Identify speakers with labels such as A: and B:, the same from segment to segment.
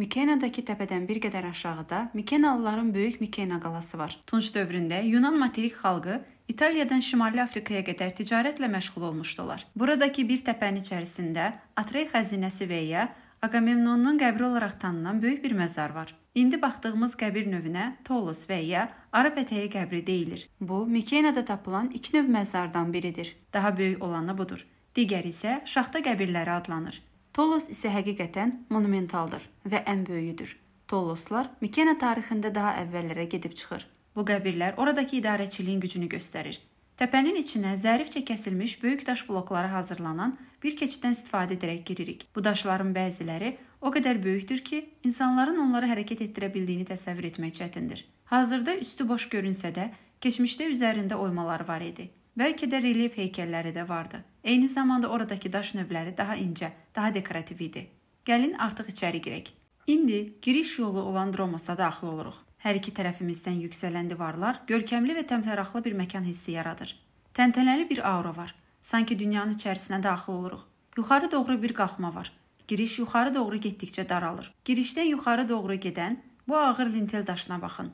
A: Mikenadakı təpədən bir qədər aşağıda Mikenalıların böyük Mikena qalası var. Tunç dövründə Yunan materik xalqı İtaliyadan Şimali Afrikaya qədər ticarətlə məşğul olmuşdular. Buradakı bir təpənin içərisində Atrey xəzinəsi və ya Agamemnonun qəbri olaraq tanınan böyük bir məzar var. İndi baxdığımız qəbir növünə Tolos və ya Arab ətəyi qəbri deyilir. Bu Mikenada tapılan iki növ məzardan biridir. Daha böyük olanı budur. Digəri isə şaxta qəbirləri adlanır. Tolos isə həqiqətən monumentaldır və ən böyüyüdür. Toloslar Mikena tarixində daha əvvəllərə gedib çıxır. Bu qəbirlər oradakı idarəçiliyin gücünü göstərir. Təpənin içinə zərifcə kəsilmiş böyük daş blokları hazırlanan bir keçiddən istifadə edərək giririk. Bu daşların bəziləri o qədər böyükdür ki, insanların onları hərəkət etdirə bildiyini təsəvvür etmək çətindir. Hazırda üstü boş görünsə də, keçmişdə üzərində oymalar var idi. Bəlkə də relyef heykəlləri də vardı. Eyni zamanda oradakı daş növləri daha incə, daha dekorativ idi. Gəlin artıq içəri girək. İndi giriş yolu olan Dromosa daxil oluruq. Hər iki tərəfimizdən yüksələn divarlar görkəmli və təmtəraqlı bir məkan hissi yaradır. Təntənəli bir aura var. Sanki dünyanın içərisinə daxil oluruq. Yuxarı doğru bir qalxma var. Giriş yuxarı doğru getdikcə daralır. Girişdən yuxarı doğru gedən bu ağır lintel daşına baxın.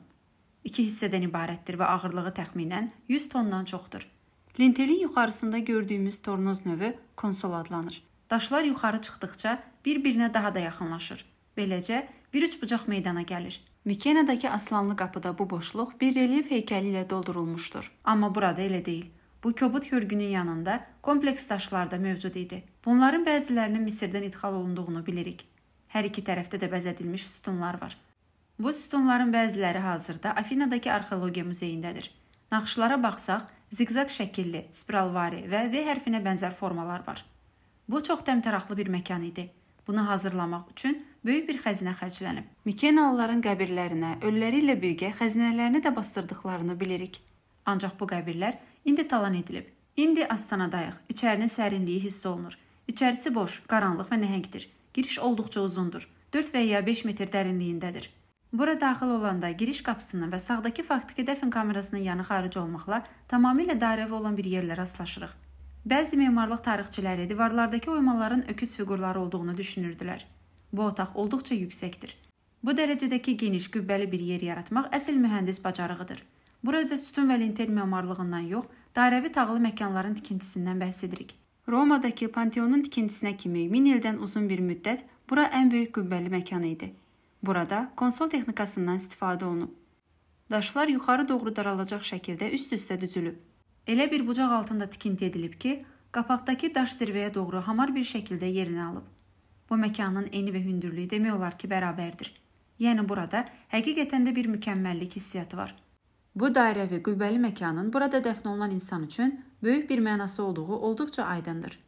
A: İki hissədən ibarətdir və ağırlığı təxminən 100 tondan çoxdur. Lentelin yuxarısında gördüyümüz tornoz növü konsol adlanır. Daşlar yuxarı çıxdıqca bir-birinə daha da yaxınlaşır. Beləcə bir üç bucaq meydana gəlir. Mikenadakı aslanlı qapıda bu boşluq bir relyef heykəli ilə doldurulmuşdur. Amma burada elə deyil. Bu kobud hörgünün yanında kompleks daşlar da mövcud idi. Bunların bəzilərinin Misirdən idxal olunduğunu bilirik. Hər iki tərəfdə də bəzədilmiş sütunlar var. Bu sütunların bəziləri hazırda Afinadakı arxeologiya muzeyindədir. Naxışlara baxsaq, ziqzaq şəkilli, spiralvari və V hərfinə bənzər formalar var. Bu çox təmtəraqlı bir məkan idi. Bunu hazırlamaq üçün böyük bir xəzinə xərclənib. Mikenalıların qəbirlərinə ölləri ilə birgə xəzinələrini də basdırdıqlarını bilirik. Ancaq bu qəbirlər indi talan edilib. İndi Astanadayıq. İçərinin sərinliyi hiss olunur. İçərisi boş, qaranlıq və nəhəngdir. Giriş olduqca uzundur. 4 və ya 5 metr dərinliyindədir. Bura daxil olanda giriş qapısının və sağdakı faktiki dəfn kamerasının yanı xaric olmaqla tamamilə dairəvi olan bir yerlə rastlaşırıq. Bəzi memarlıq tarixçiləri divarlardakı oymaların öküz fiqurları olduğunu düşünürdülər. Bu otaq olduqca yüksəkdir. Bu dərəcədəki geniş qübbəli bir yer yaratmaq əsl mühəndis bacarığıdır. Burada sütun və lintel memarlığından yox, dairəvi tağlı məkanların tikintisindən bəhs edirik. Romadakı Panteonun tikintisinə kimi 1000 ildən uzun bir müddət bura ən böyük qübbəli məkan idi. Burada konsol texnikasından istifadə olunub. Daşlar yuxarı doğru daralacaq şəkildə üst-üstə düzülüb. Elə bir bucaq altında tikinti edilib ki, qapaqdakı daş zirvəyə doğru hamar bir şəkildə yerini alıb. Bu məkanın eni və hündürlüyü demək olar ki, bərabərdir. Yəni burada həqiqətən də bir mükəmməllik hissiyyatı var. Bu dairəvi qübbəli məkanın burada dəfn olunan insan üçün böyük bir mənası olduğu olduqca aydındır.